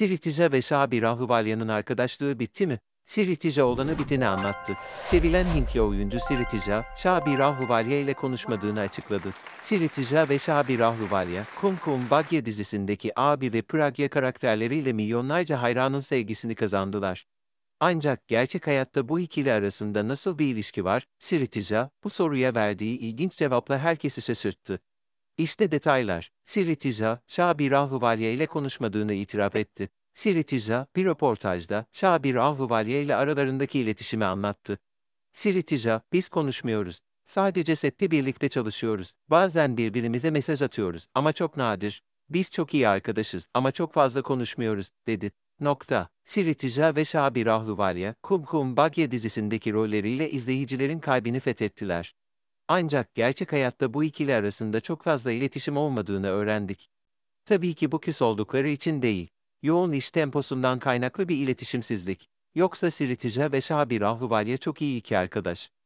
Siritice ve Şabi Rahuvalyan'ın arkadaşlığı bitti mi? Siritice olanı biteni anlattı. Sevilen Hintli oyuncu Siritice, Şabi Rahuvalya ile konuşmadığını açıkladı. Siritice ve Şabi Rahuvalya, Kum Kum Bagya dizisindeki abi ve Pragya karakterleriyle milyonlarca hayranın sevgisini kazandılar. Ancak gerçek hayatta bu ikili arasında nasıl bir ilişki var? Siritice, bu soruya verdiği ilginç cevapla herkesi şaşırttı. İşte detaylar. Siritiza, Şabir Ahıvalye ile konuşmadığını itiraf etti. Siritiza, bir röportajda Şabir Ahıvalye ile aralarındaki iletişimi anlattı. Siritiza, biz konuşmuyoruz. Sadece sette birlikte çalışıyoruz. Bazen birbirimize mesaj atıyoruz ama çok nadir. Biz çok iyi arkadaşız ama çok fazla konuşmuyoruz, dedi. Nokta. Siritiza ve Şabir Ahluvalya, Kum Kum Bagye dizisindeki rolleriyle izleyicilerin kalbini fethettiler. Ancak gerçek hayatta bu ikili arasında çok fazla iletişim olmadığını öğrendik. Tabii ki bu küs oldukları için değil. Yoğun iş temposundan kaynaklı bir iletişimsizlik. Yoksa Siritice ve Şabi Rahuvalya çok iyi iki arkadaş.